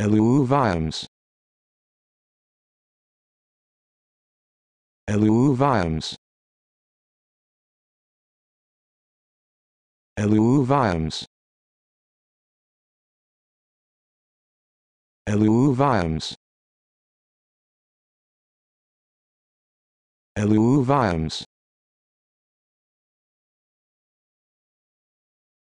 Vimes. Alluviums. Vimes. Alluviums. Vimes.